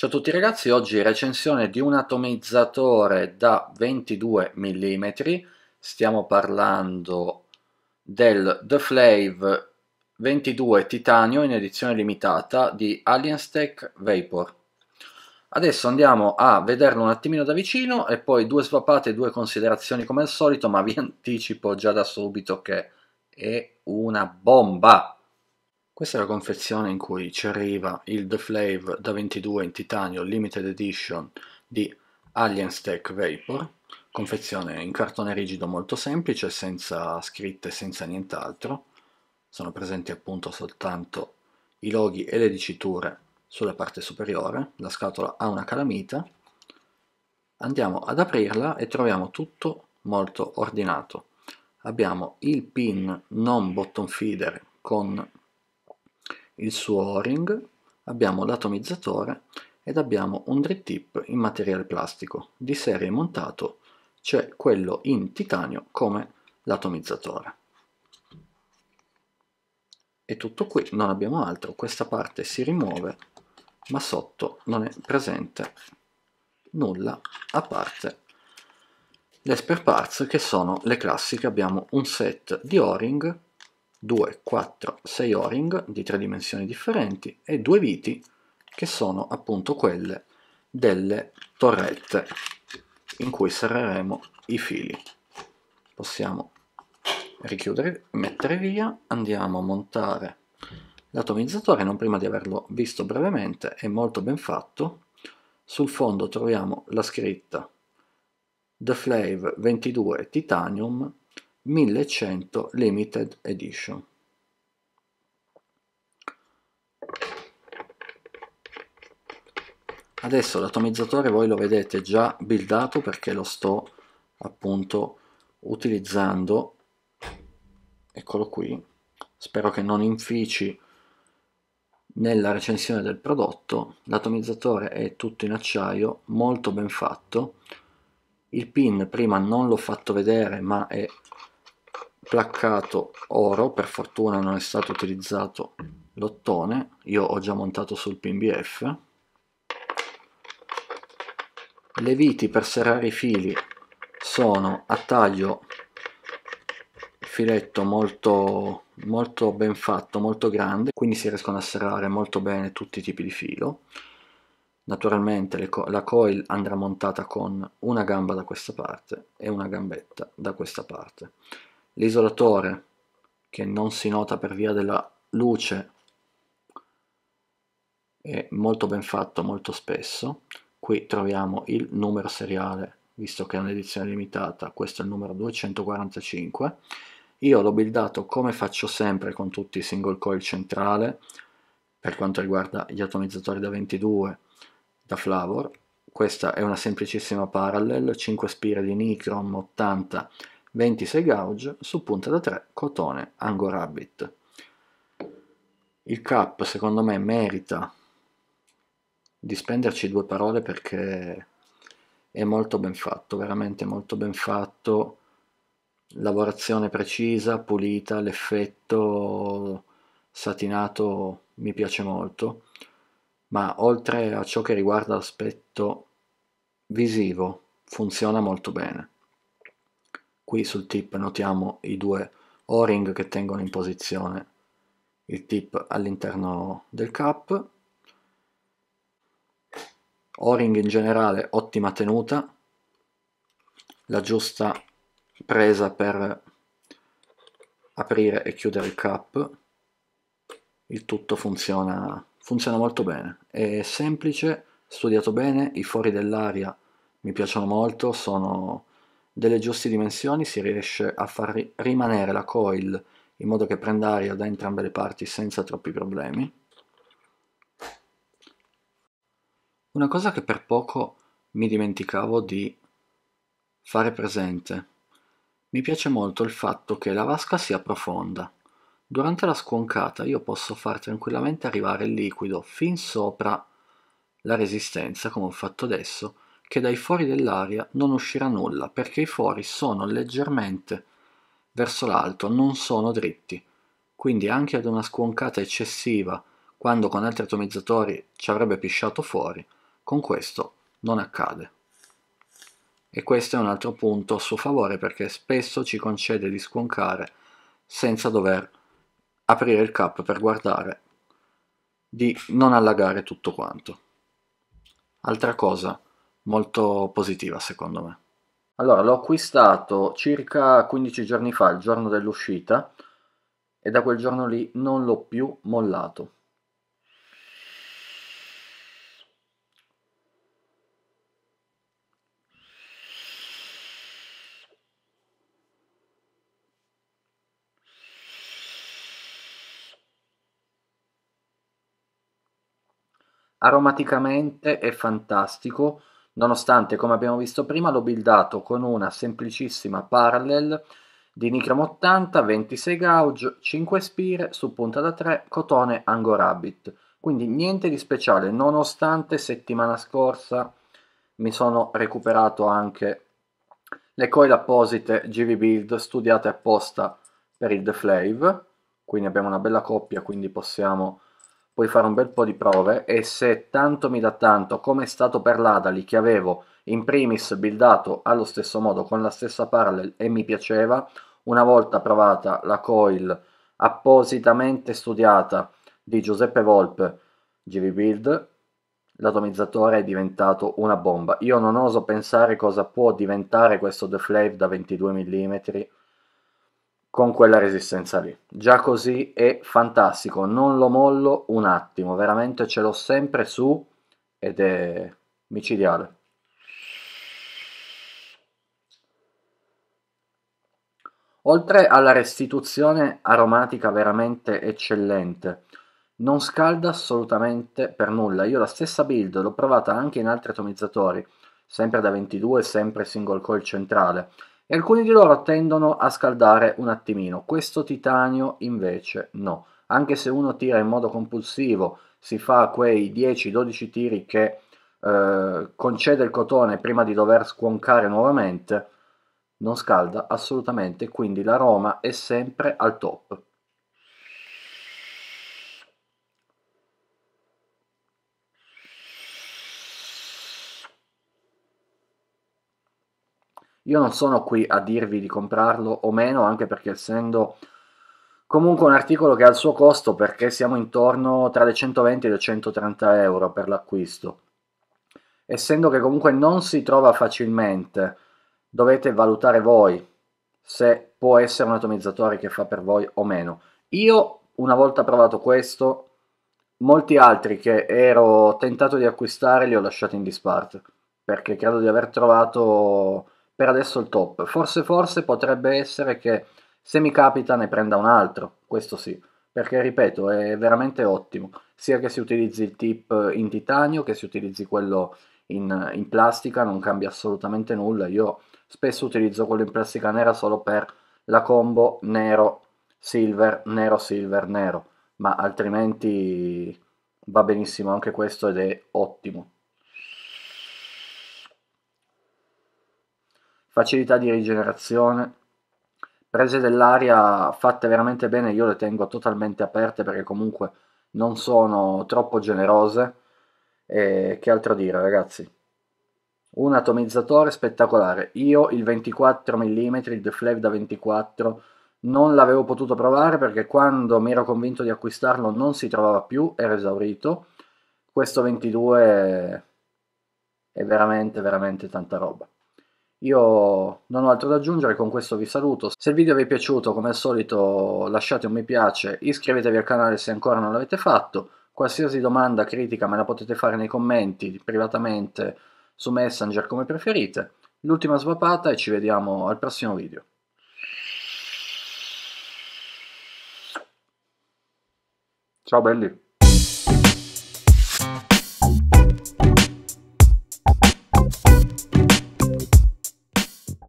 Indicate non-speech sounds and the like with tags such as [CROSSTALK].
Ciao a tutti ragazzi, oggi recensione di un atomizzatore da 22 mm, stiamo parlando del The Flave 22 Titanio in edizione limitata di Alienstech Vapor. Adesso andiamo a vederlo un attimino da vicino e poi due svapate e due considerazioni come al solito, ma vi [LAUGHS] anticipo già da subito che è una bomba! Questa è la confezione in cui ci arriva il The Flave da 22 in titanio limited edition di Alien Stack Vapor, confezione in cartone rigido molto semplice, senza scritte, senza nient'altro. Sono presenti appunto soltanto i loghi e le diciture sulla parte superiore, la scatola ha una calamita. Andiamo ad aprirla e troviamo tutto molto ordinato. Abbiamo il pin non bottom feeder con il suo o-ring, abbiamo l'atomizzatore ed abbiamo un drip tip in materiale plastico. Di serie montato c'è cioè quello in titanio come l'atomizzatore. E tutto qui, non abbiamo altro, questa parte si rimuove ma sotto non è presente nulla a parte le spare parts che sono le classiche, abbiamo un set di o-ring 2, 4, 6 O-ring di tre dimensioni differenti e due viti che sono appunto quelle delle torrette in cui serreremo i fili. Possiamo richiudere, mettere via, andiamo a montare l'atomizzatore non prima di averlo visto brevemente, è molto ben fatto. Sul fondo troviamo la scritta The Flave 22 Titanium 1100 Limited Edition. Adesso l'atomizzatore voi lo vedete già buildato perché lo sto appunto utilizzando. Eccolo qui. Spero che non infici nella recensione del prodotto. L'atomizzatore è tutto in acciaio, molto ben fatto. Il pin prima non l'ho fatto vedere ma è placcato oro, per fortuna non è stato utilizzato l'ottone, io ho già montato sul PNBF, le viti per serrare i fili sono a taglio filetto molto, molto ben fatto, molto grande, quindi si riescono a serrare molto bene tutti i tipi di filo. Naturalmente co la coil andrà montata con una gamba da questa parte e una gambetta da questa parte l'isolatore che non si nota per via della luce è molto ben fatto molto spesso qui troviamo il numero seriale visto che è un'edizione limitata questo è il numero 245 io l'ho buildato come faccio sempre con tutti i single coil centrale per quanto riguarda gli atomizzatori da 22 da Flavor questa è una semplicissima parallel 5 spire di Nikron 80 26 gauge su punta da 3 cotone Ango Rabbit. Il cap secondo me merita di spenderci due parole perché è molto ben fatto, veramente molto ben fatto, lavorazione precisa, pulita, l'effetto satinato mi piace molto, ma oltre a ciò che riguarda l'aspetto visivo funziona molto bene qui sul tip notiamo i due o-ring che tengono in posizione il tip all'interno del cap o-ring in generale ottima tenuta la giusta presa per aprire e chiudere il cap il tutto funziona, funziona molto bene è semplice studiato bene i fori dell'aria mi piacciono molto sono delle giuste dimensioni si riesce a far rimanere la coil in modo che prenda aria da entrambe le parti senza troppi problemi. Una cosa che per poco mi dimenticavo di fare presente. Mi piace molto il fatto che la vasca sia profonda. Durante la squoncata io posso far tranquillamente arrivare il liquido fin sopra la resistenza, come ho fatto adesso, che dai fori dell'aria non uscirà nulla perché i fori sono leggermente verso l'alto, non sono dritti. Quindi anche ad una squoncata eccessiva, quando con altri atomizzatori ci avrebbe pisciato fuori, con questo non accade. E questo è un altro punto a suo favore perché spesso ci concede di squoncare senza dover aprire il cap per guardare di non allagare tutto quanto. Altra cosa, molto positiva secondo me. Allora, l'ho acquistato circa 15 giorni fa, il giorno dell'uscita, e da quel giorno lì non l'ho più mollato. Aromaticamente è fantastico, nonostante, come abbiamo visto prima, l'ho buildato con una semplicissima parallel di Nikram 80, 26 gauge, 5 spire, su punta da 3, cotone Angorabbit. Quindi niente di speciale, nonostante settimana scorsa mi sono recuperato anche le coil apposite GV Build studiate apposta per il Deflave, quindi abbiamo una bella coppia, quindi possiamo puoi fare un bel po' di prove e se tanto mi dà tanto come è stato per l'Adali che avevo in primis buildato allo stesso modo con la stessa parallel e mi piaceva una volta provata la coil appositamente studiata di Giuseppe Volpe GV Build l'atomizzatore è diventato una bomba io non oso pensare cosa può diventare questo The Flave da 22 mm con quella resistenza lì. Già così è fantastico, non lo mollo un attimo, veramente ce l'ho sempre su ed è micidiale. Oltre alla restituzione aromatica veramente eccellente, non scalda assolutamente per nulla. Io la stessa build l'ho provata anche in altri atomizzatori, sempre da 22, sempre single coil centrale e alcuni di loro tendono a scaldare un attimino. Questo titanio invece no, anche se uno tira in modo compulsivo, si fa quei 10-12 tiri che eh, concede il cotone prima di dover squoncare nuovamente, non scalda assolutamente, quindi l'aroma è sempre al top. Io non sono qui a dirvi di comprarlo o meno, anche perché essendo comunque un articolo che ha il suo costo, perché siamo intorno tra le 120 e le 130 euro per l'acquisto. Essendo che comunque non si trova facilmente, dovete valutare voi se può essere un atomizzatore che fa per voi o meno. Io, una volta provato questo, molti altri che ero tentato di acquistare li ho lasciati in disparte, perché credo di aver trovato per adesso il top. Forse, forse potrebbe essere che se mi capita ne prenda un altro, questo sì, perché ripeto, è veramente ottimo, sia che si utilizzi il tip in titanio che si utilizzi quello in, in plastica, non cambia assolutamente nulla. Io spesso utilizzo quello in plastica nera solo per la combo nero silver, nero, silver, nero, ma altrimenti va benissimo anche questo ed è ottimo. facilità di rigenerazione, prese dell'aria fatte veramente bene, io le tengo totalmente aperte perché comunque non sono troppo generose. E che altro dire ragazzi? Un atomizzatore spettacolare. Io il 24 mm, il Deflev da 24 non l'avevo potuto provare perché quando mi ero convinto di acquistarlo non si trovava più, era esaurito. Questo 22 è veramente, veramente tanta roba. Io non ho altro da aggiungere, con questo vi saluto. Se il video vi è piaciuto, come al solito, lasciate un mi piace, iscrivetevi al canale se ancora non l'avete fatto. Qualsiasi domanda, critica me la potete fare nei commenti, privatamente, su Messenger come preferite. L'ultima svapata e ci vediamo al prossimo video. Ciao belli!